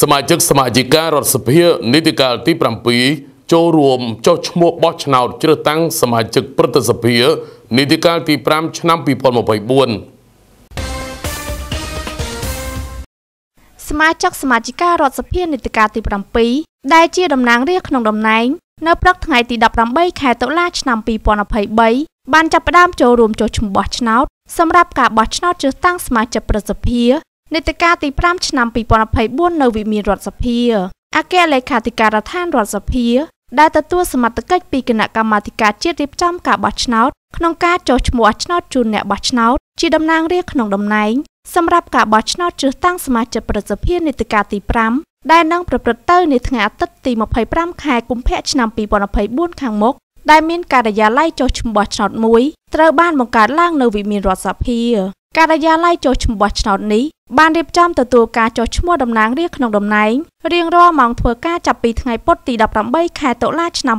សមាជិកសមាជិការដ្ឋសភានីតិកាលទី7ចូលរួមចុះឈ្មោះបោះឆ្នោតជ្រើសតាំងសមាជិកព្រឹទ្ធសភានីតិកាលទី5ឆ្នាំ2024សមាជិកសមាជិការដ្ឋសភានីតិកាលទី7ដែលជាតំណាងរាស្ត្រក្នុងតំណែងនៅព្រឹកថ្ងៃទី18ខែតុលាឆ្នាំ2023បានចាប់ផ្ដើមចូលរួមចុះឈ្មោះបោះឆ្នោតសម្រាប់ការបោះឆ្នោតជ្រើសតាំងសមាជិក ប្រសិទ្ធិនេតិកាទី5ឆ្នាំ2024នៅវិមានរដ្ឋសភាអគ្គលេខាធិការដ្ឋានរដ្ឋសភាដែលទទួលសមត្ថកិច្ចពីគណៈកម្មាធិការជាតិរៀបចំការបោះឆ្នោតក្នុងការចុះឈ្មោះឆ្នោតជូនអ្នកបោះឆ្នោត ជាតំណាងរាស្ត្រក្នុងតំណែងសម្រាប់ការបោះឆ្នោតជ្រើសតាំងសមាជិកប្រសិទ្ធិនេតិកាទី5ដែលនឹងប្រព្រឹត្តទៅនាថ្ងៃអាទិត្យទី25ខែកុម្ភៈឆ្នាំ2024ខាងមុខដែលមានការិយាល័យចុះឈ្មោះឆ្នោតមួយត្រូវបានបង្កើតឡើងនៅវិមានរដ្ឋសភាការិយាល័យចុះឈ្មោះឆ្នោតនេះបានរៀបចំទទួលការចុះឈ្មោះតំណាងរាស្ត្រក្នុងតំណែងរៀងរាល់ម៉ោងធ្វើការចាប់ពីថ្ងៃពុធទី18ខែតុលាឆ្នាំ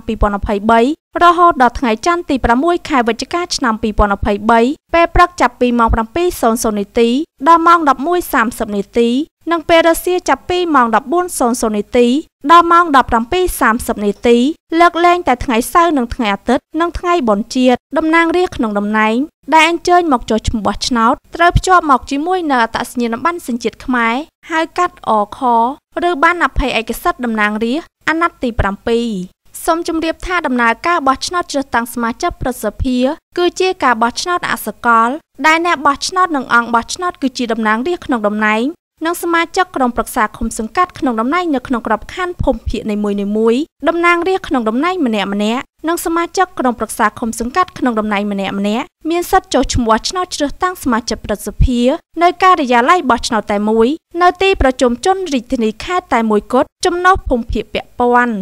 2023រហូតដល់ថ្ងៃច័ន្ទទី6ខែវិច្ឆិកាឆ្នាំ2023ពេលព្រឹកចាប់ពីម៉ោង7:00នាទីដល់ម៉ោង11:30នាទីនិងពេលរសៀលចាប់ពីម៉ោង14:00នាទីដល់ម៉ោង17:30នាទីលើកលែងតែថ្ងៃសៅរ៍និងថ្ងៃអាទិត្យនិងថ្ងៃបុណ្យជាតិតំណាងរាស្ត្រក្នុងតំណែងដែលអញ្ជើញមកចុះឈ្មោះបោះឆ្នោតត្រូវភ្ជាប់មកជាមួយនៅអត្តសញ្ញាណប័ណ្ណសញ្ជាតិខ្មែរហៅកាត់អខឬបានអភ័យឯកសិទ្ធិតំណាងរាស្ត្រអាណត្តិទី7សូមជម្រាបថាដំណើរការបោះឆ្នោតជ្រើសតាំងសមាជិកប្រសិទ្ធិគឺជាការបោះឆ្នោតអសកល ដែលអ្នកបោះឆ្នោតនិងអង្គបោះឆ្នោតគឺជាតំណាងរាស្ត្រក្នុងតំណែងនិងសមាជិកក្រុមប្រឹក្សាឃុំសង្កាត់ក្នុងតំណែងនៅក្នុងក្របខ័ណ្ឌភូមិភាគនីមួយៗតំណាងរាស្ត្រក្នុងតំណែងម្នាក់ម្នាក់និងសមាជិកក្រុមប្រឹក្សាឃុំសង្កាត់ក្នុងតំណែងម្នាក់ម្នាក់មានសិទ្ធិចុះឈ្មោះឆ្នោតជ្រើសតាំងសមាជិកប្រសិទ្ធិនៅការិយាល័យបោះឆ្នោតតែមួយ នៅទីប្រជុំជនរាជធានីខេត្តតែមួយគត់ចំណុះភូមិភាគពាក់ព័ន្ធ